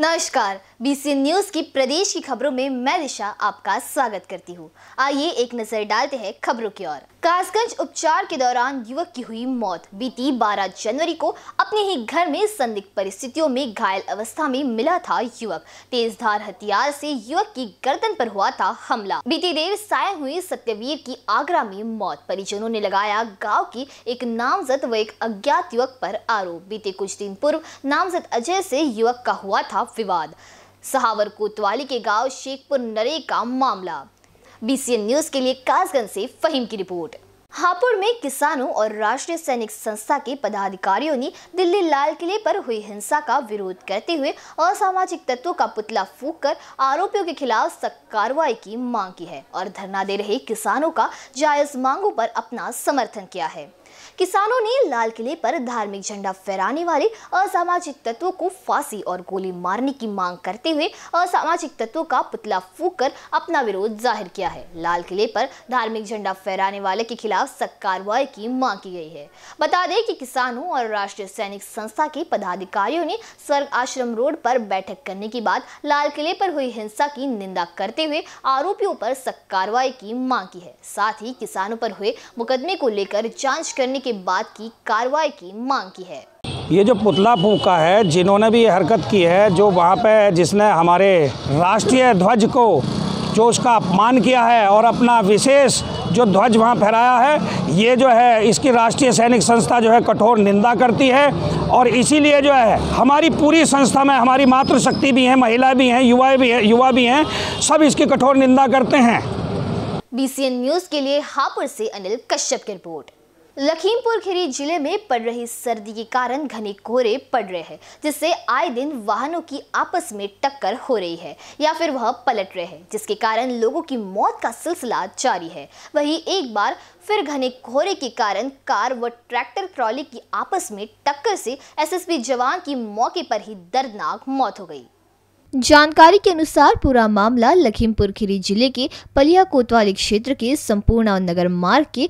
नमस्कार BC news की प्रदेश की खबरों में मैं दिशा आपका स्वागत करती हूँ आइए एक नजर डालते हैं खबरों की ओर कासगंज उपचार के दौरान युवक की हुई मौत बीती 12 जनवरी को अपने ही घर में संदिग्ध परिस्थितियों में घायल अवस्था में मिला था युवक तेज धार हथियार से युवक की गर्दन पर हुआ था हमला बीती देर साय हुई सत्यवीर की आगरा में मौत परिजनों ने लगाया गाँव की एक नामजद व एक अज्ञात युवक पर आरोप बीते कुछ दिन पूर्व नामजद अजय से युवक का हुआ था विवाद सहावर कोतवाली के गांव शेखपुर नरे का मामला बीसीएन न्यूज के लिए कासगंज से फहीम की रिपोर्ट हापुड़ में किसानों और राष्ट्रीय सैनिक संस्था के पदाधिकारियों ने दिल्ली लाल किले पर हुई हिंसा का विरोध करते हुए असामाजिक तत्वों का पुतला कर आरोपियों के खिलाफ सख्त कार्रवाई की मांग की है और धरना दे रहे किसानों का जायज मांगों पर अपना समर्थन किया है किसानों ने लाल किले पर धार्मिक झंडा फहराने वाले असामाजिक तत्वों को फांसी और गोली मारने की मांग करते हुए असामाजिक तत्वों का पुतला फूक कर अपना विरोध जाहिर किया है लाल किले पर धार्मिक झंडा फहराने वाले के खिलाफ सख्त कार्रवाई की मांग की गई है बता दें कि किसानों और राष्ट्रीय सैनिक संस्था के पदाधिकारियों ने स्वर्ग आश्रम रोड पर बैठक करने के बाद लाल किले पर हुई हिंसा की निंदा करते हुए आरोपियों पर सख्त कार्रवाई की मांग की है साथ ही किसानों पर हुए मुकदमे को लेकर जांच करने के के बाद की कार्रवाई की मांग की है ये जो पुतला फूका है जिन्होंने भी ये हरकत की है जो वहाँ पे जिसने हमारे राष्ट्रीय ध्वज को जो उसका अपमान किया है और अपना विशेष जो ध्वज वहाँ फहराया है ये जो है इसकी राष्ट्रीय सैनिक संस्था जो है कठोर निंदा करती है और इसीलिए जो है हमारी पूरी संस्था में हमारी मातृशक्ति भी है महिला भी हैं युवा भी है युवा भी हैं सब इसकी कठोर निंदा करते हैं बी न्यूज़ के लिए हापुड़ से अनिल कश्यप की रिपोर्ट लखीमपुर खीरी जिले में पड़ रही सर्दी के कारण घने कोहरे पड़ रहे हैं जिससे आए दिन वाहनों की आपस में टक्कर हो रही है या फिर वह पलट रहे हैं जिसके कारण लोगों की मौत का सिलसिला जारी है वहीं एक बार फिर घने कोहरे के कारण कार व ट्रैक्टर ट्रॉली की आपस में टक्कर से एसएसपी जवान की मौके पर ही दर्दनाक मौत हो गई जानकारी के अनुसार पूरा मामला लखीमपुर खीरी जिले के पलिया कोतवाली क्षेत्र के संपूर्ण नगर मार्ग के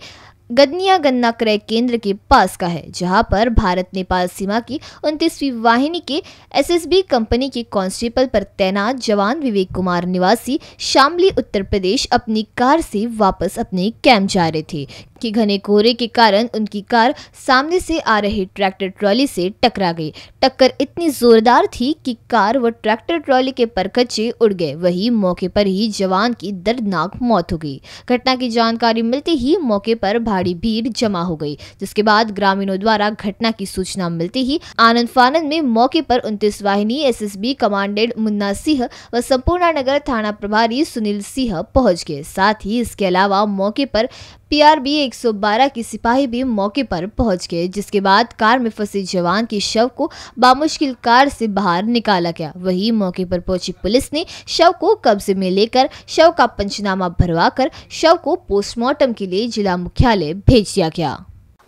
गदनिया गन्ना क्रय केंद्र के पास का है जहां पर भारत नेपाल सीमा की उनतीसवीं वाहिनी के एसएसबी कंपनी के कांस्टेबल पर तैनात जवान विवेक कुमार निवासी शामली उत्तर प्रदेश अपनी कार से वापस अपने कैंप जा रहे थे कि घने कोहरे के कारण उनकी कार सामने से आ रहे ट्रैक्टर ट्रॉली से टकरा गई टक्कर इतनी जोरदार थी कि कार व ट्रैक्टर ट्रॉली के परखच्चे उड़ गए वहीं मौके पर ही जवान की दर्दनाक मौत हो गई घटना की जानकारी मिलते ही मौके पर भारी भीड़ जमा हो गई जिसके बाद ग्रामीणों द्वारा घटना की सूचना मिलते ही आनंद फानंद में मौके पर उनतीस वाहिनी बी कमांडेंट मुन्ना सिंह व संपूर्णा नगर थाना प्रभारी सुनील सिंह पहुंच गए साथ ही इसके अलावा मौके पर पीआरबी 112 के सिपाही भी मौके पर पहुंच गए जिसके बाद कार में फंसे जवान के शव को बामुश्किल कार से बाहर निकाला गया वहीं मौके पर पहुंची पुलिस ने शव को कब्जे में लेकर शव का पंचनामा भरवा कर शव को पोस्टमार्टम के लिए जिला मुख्यालय भेज दिया गया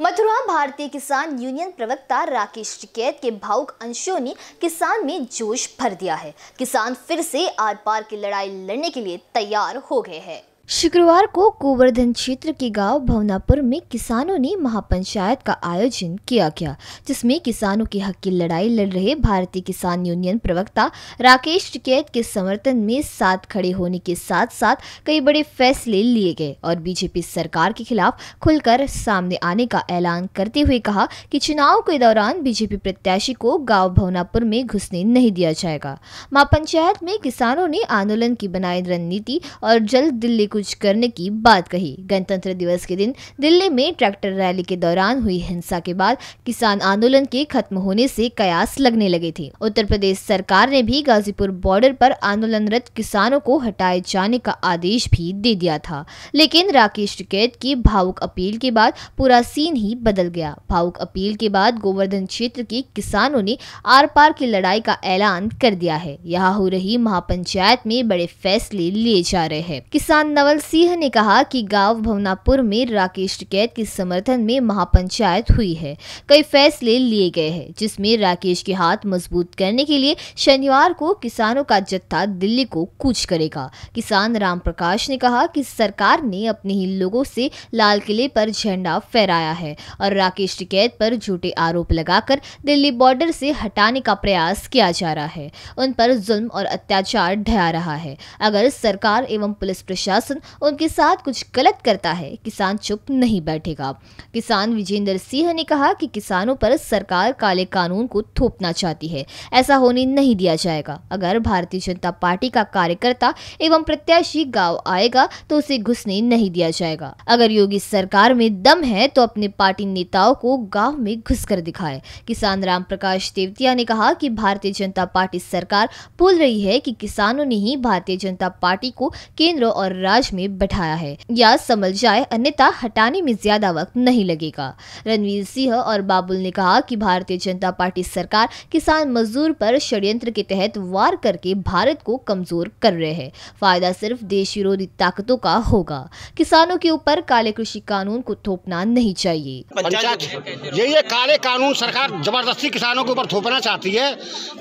मथुरा भारतीय किसान यूनियन प्रवक्ता राकेश टिकैत के भावुक अंशों ने किसान में जोश भर दिया है किसान फिर से आर पार की लड़ाई लड़ने के लिए तैयार हो गए हैं शुक्रवार को गोवर्धन क्षेत्र के गांव भवनापुर में किसानों ने महापंचायत का आयोजन किया गया जिसमें किसानों के हक की लड़ाई लड़ रहे भारतीय किसान यूनियन प्रवक्ता राकेश टिकैत के समर्थन में साथ खड़े होने के साथ साथ कई बड़े फैसले लिए गए और बीजेपी सरकार के खिलाफ खुलकर सामने आने का ऐलान करते हुए कहा कि चुनाव के दौरान बीजेपी प्रत्याशी को गाँव भवनापुर में घुसने नहीं दिया जाएगा महापंचायत में किसानों ने आंदोलन की बनाई रणनीति और जल्द दिल्ली को कुछ करने की बात कही गणतंत्र दिवस के दिन दिल्ली में ट्रैक्टर रैली के दौरान हुई हिंसा के बाद किसान आंदोलन के खत्म होने से कयास लगने लगे थे उत्तर प्रदेश सरकार ने भी गाजीपुर बॉर्डर पर आंदोलनरत किसानों को हटाए जाने का आदेश भी दे दिया था लेकिन राकेश टिकैत की भावुक अपील के बाद पूरा सीन ही बदल गया भावुक अपील के बाद गोवर्धन क्षेत्र के किसानों ने आर पार की लड़ाई का ऐलान कर दिया है यहाँ हो रही महापंचायत में बड़े फैसले लिए जा रहे हैं किसान नव रावल सिंह ने कहा कि गांव भवनापुर में राकेश टिकैत के समर्थन में महापंचायत हुई है कई फैसले लिए गए हैं जिसमें राकेश के हाथ मजबूत करने के लिए शनिवार को किसानों का जत्था दिल्ली को कूच करेगा किसान राम प्रकाश ने कहा कि सरकार ने अपने ही लोगों से लाल किले पर झंडा फहराया है और राकेश टिकैत पर झूठे आरोप लगाकर दिल्ली बॉर्डर से हटाने का प्रयास किया जा रहा है उन पर जुल्म और अत्याचार ढह रहा है अगर सरकार एवं पुलिस प्रशासन उनके साथ कुछ गलत करता है किसान चुप नहीं बैठेगा किसान विजेंद्र सिंह ने कहा कि किसानों पर सरकार काले कानून को थोपना चाहती है ऐसा होने नहीं दिया जाएगा अगर भारतीय जनता पार्टी का कार्यकर्ता एवं प्रत्याशी गाँव आएगा तो उसे घुसने नहीं दिया जाएगा अगर योगी सरकार में दम है तो अपने पार्टी नेताओं को गाँव में घुस कर दिखाए किसान राम प्रकाश देवतिया ने कहा कि भारतीय जनता पार्टी सरकार बोल रही है कि किसानों ने ही भारतीय जनता पार्टी को केंद्र और राज्य इलाज में बैठाया है या समझ जाए अन्यथा हटाने में ज्यादा वक्त नहीं लगेगा रणवीर सिंह और बाबुल ने कहा कि भारतीय जनता पार्टी सरकार किसान मजदूर पर षड्यंत्र के तहत वार करके भारत को कमजोर कर रहे हैं फायदा सिर्फ देश विरोधी ताकतों का होगा किसानों के ऊपर काले कृषि कानून को थोपना नहीं चाहिए ये काले कानून सरकार जबरदस्ती किसानों के ऊपर थोपना चाहती है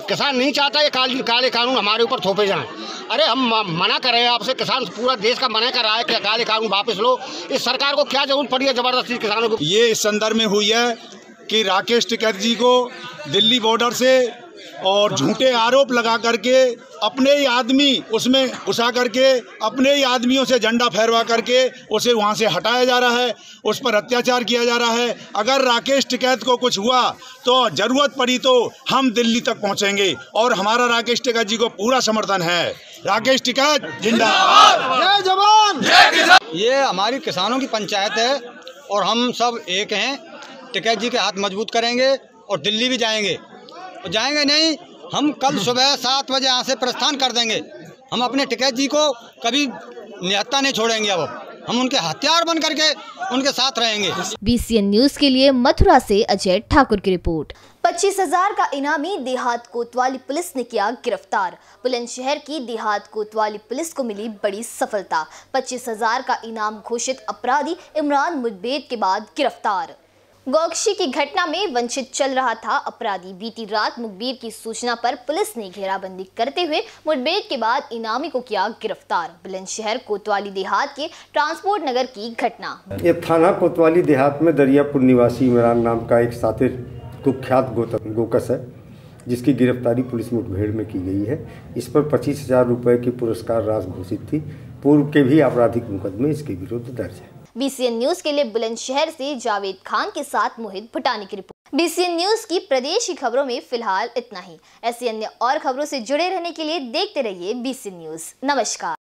किसान नहीं चाहता ये काले कानून हमारे ऊपर थोपे जाए अरे हम मना कर रहे हैं आपसे किसान पूरा देश का मना कर रहा है कि अकाली कानून वापस लो इस सरकार को क्या जरूरत पड़ी है जबरदस्ती किसानों को ये इस संदर्भ में हुई है कि राकेश टिकैत जी को दिल्ली बॉर्डर से और झूठे आरोप लगा करके अपने ही आदमी उसमें घुसा करके अपने ही आदमियों से झंडा फहरवा करके उसे वहाँ से हटाया जा रहा है उस पर अत्याचार किया जा रहा है अगर राकेश टिकैत को कुछ हुआ तो ज़रूरत पड़ी तो हम दिल्ली तक पहुँचेंगे और हमारा राकेश टिकैत जी को पूरा समर्थन है राकेश टिकैत जिंदा जय जवान ये हमारी किसानों की पंचायत है और हम सब एक हैं टिकैत जी के हाथ मजबूत करेंगे और दिल्ली भी जाएंगे जाएंगे नहीं हम कल सुबह सात बजे यहाँ से प्रस्थान कर देंगे हम अपने टिकैत जी को कभी निहत्ता नहीं छोड़ेंगे अब हम उनके हथियार बन करके उनके साथ रहेंगे बी न्यूज के लिए मथुरा से अजय ठाकुर की रिपोर्ट पच्चीस हजार का इनामी देहात कोतवाली पुलिस ने किया गिरफ्तार बुलंदशहर की देहात कोतवाली पुलिस को मिली बड़ी सफलता पच्चीस हजार का इनाम घोषित अपराधी इमरान मुदबेद के बाद गिरफ्तार गोक्षी की घटना में वंचित चल रहा था अपराधी बीती रात मुखबिर की सूचना पर पुलिस ने घेराबंदी करते हुए मुठभेड़ के बाद इनामी को किया गिरफ्तार बुलंदशहर कोतवाली देहात के ट्रांसपोर्ट नगर की घटना ये थाना कोतवाली देहात में दरियापुर निवासी इमरान नाम का एक सातिर कुख्यात गोकस है जिसकी गिरफ्तारी पुलिस मुठभेड़ में की गई है इस पर पच्चीस हजार रुपये की पुरस्कार राज घोषित थी पूर्व के भी आपराधिक मुकदमे इसके विरुद्ध दर्ज है बीसीएन न्यूज के लिए बुलंदशहर से जावेद खान के साथ मोहित भुटानी की रिपोर्ट बीसीएन न्यूज की प्रदेश की खबरों में फिलहाल इतना ही ऐसी अन्य और खबरों से जुड़े रहने के लिए देखते रहिए बीसीएन न्यूज नमस्कार